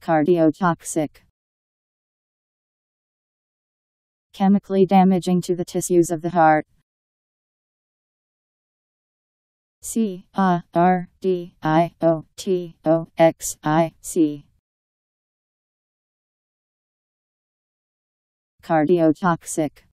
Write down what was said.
Cardiotoxic Chemically damaging to the tissues of the heart. C A R D I O T O X I C Cardiotoxic